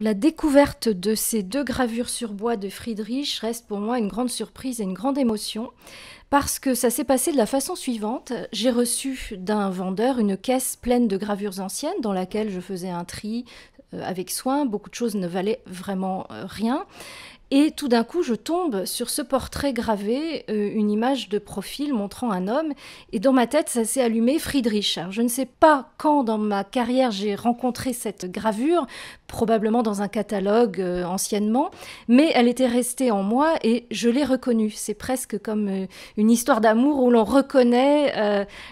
La découverte de ces deux gravures sur bois de Friedrich reste pour moi une grande surprise et une grande émotion parce que ça s'est passé de la façon suivante. J'ai reçu d'un vendeur une caisse pleine de gravures anciennes dans laquelle je faisais un tri euh, avec soin, beaucoup de choses ne valaient vraiment euh, rien. Et tout d'un coup, je tombe sur ce portrait gravé, euh, une image de profil montrant un homme, et dans ma tête, ça s'est allumé Friedrich. je ne sais pas quand dans ma carrière j'ai rencontré cette gravure, probablement dans un catalogue euh, anciennement, mais elle était restée en moi et je l'ai reconnue. C'est presque comme euh, une histoire d'amour où l'on reconnaît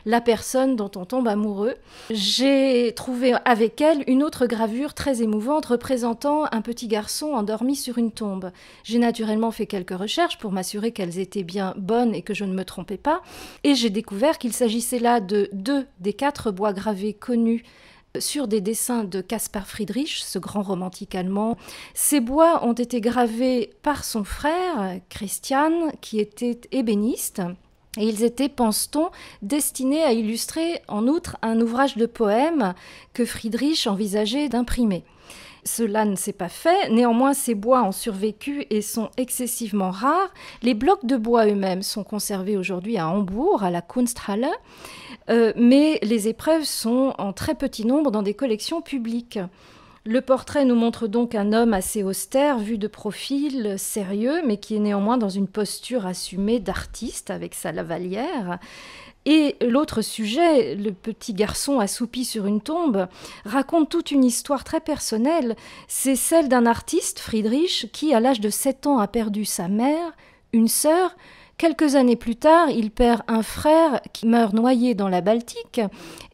la personne dont on tombe amoureux. J'ai trouvé avec elle une autre gravure très émouvante représentant un petit garçon endormi sur une tombe. J'ai naturellement fait quelques recherches pour m'assurer qu'elles étaient bien bonnes et que je ne me trompais pas, et j'ai découvert qu'il s'agissait là de deux des quatre bois gravés connus sur des dessins de Caspar Friedrich, ce grand romantique allemand. Ces bois ont été gravés par son frère, Christian, qui était ébéniste. Et ils étaient, pense-t-on, destinés à illustrer en outre un ouvrage de poèmes que Friedrich envisageait d'imprimer. Cela ne s'est pas fait, néanmoins ces bois ont survécu et sont excessivement rares. Les blocs de bois eux-mêmes sont conservés aujourd'hui à Hambourg, à la Kunsthalle, euh, mais les épreuves sont en très petit nombre dans des collections publiques. Le portrait nous montre donc un homme assez austère, vu de profil, sérieux, mais qui est néanmoins dans une posture assumée d'artiste avec sa lavalière. Et l'autre sujet, le petit garçon assoupi sur une tombe, raconte toute une histoire très personnelle. C'est celle d'un artiste, Friedrich, qui, à l'âge de 7 ans, a perdu sa mère, une sœur, Quelques années plus tard, il perd un frère qui meurt noyé dans la Baltique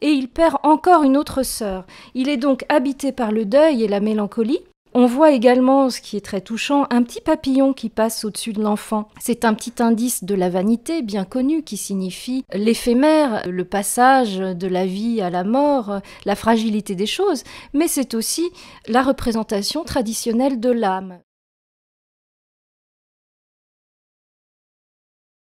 et il perd encore une autre sœur. Il est donc habité par le deuil et la mélancolie. On voit également, ce qui est très touchant, un petit papillon qui passe au-dessus de l'enfant. C'est un petit indice de la vanité bien connue, qui signifie l'éphémère, le passage de la vie à la mort, la fragilité des choses, mais c'est aussi la représentation traditionnelle de l'âme.